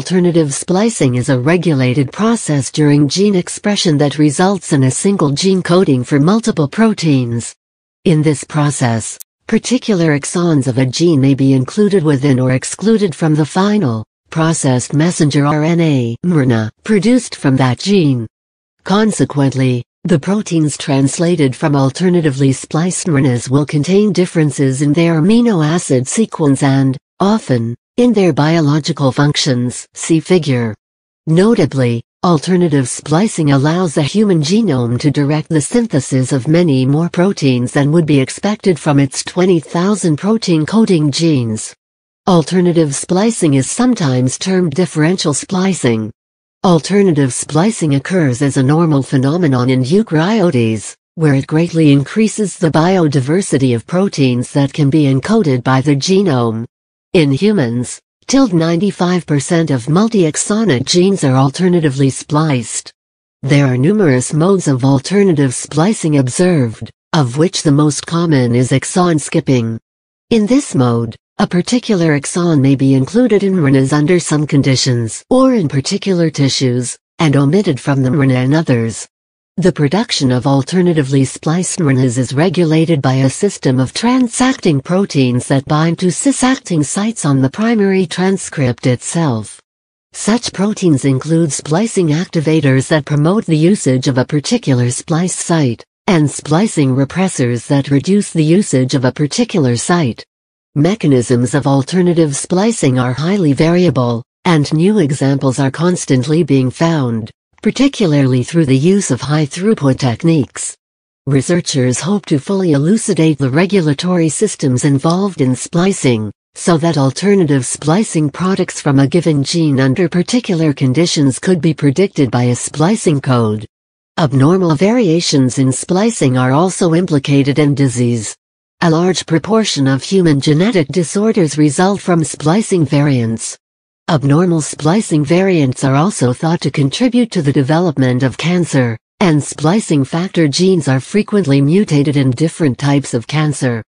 Alternative splicing is a regulated process during gene expression that results in a single gene coding for multiple proteins. In this process, particular exons of a gene may be included within or excluded from the final, processed messenger RNA mRNA, produced from that gene. Consequently, the proteins translated from alternatively spliced RNAs will contain differences in their amino acid sequence and, often, in their biological functions, see figure. Notably, alternative splicing allows the human genome to direct the synthesis of many more proteins than would be expected from its 20,000 protein-coding genes. Alternative splicing is sometimes termed differential splicing. Alternative splicing occurs as a normal phenomenon in eukaryotes, where it greatly increases the biodiversity of proteins that can be encoded by the genome. In humans, Tilde 95% of multi-exonic genes are alternatively spliced. There are numerous modes of alternative splicing observed, of which the most common is exon skipping. In this mode, a particular exon may be included in RNAs under some conditions or in particular tissues, and omitted from the RNA in others. The production of alternatively spliced RNAs is regulated by a system of transacting proteins that bind to cis-acting sites on the primary transcript itself. Such proteins include splicing activators that promote the usage of a particular splice site, and splicing repressors that reduce the usage of a particular site. Mechanisms of alternative splicing are highly variable, and new examples are constantly being found particularly through the use of high-throughput techniques. Researchers hope to fully elucidate the regulatory systems involved in splicing, so that alternative splicing products from a given gene under particular conditions could be predicted by a splicing code. Abnormal variations in splicing are also implicated in disease. A large proportion of human genetic disorders result from splicing variants. Abnormal splicing variants are also thought to contribute to the development of cancer, and splicing factor genes are frequently mutated in different types of cancer.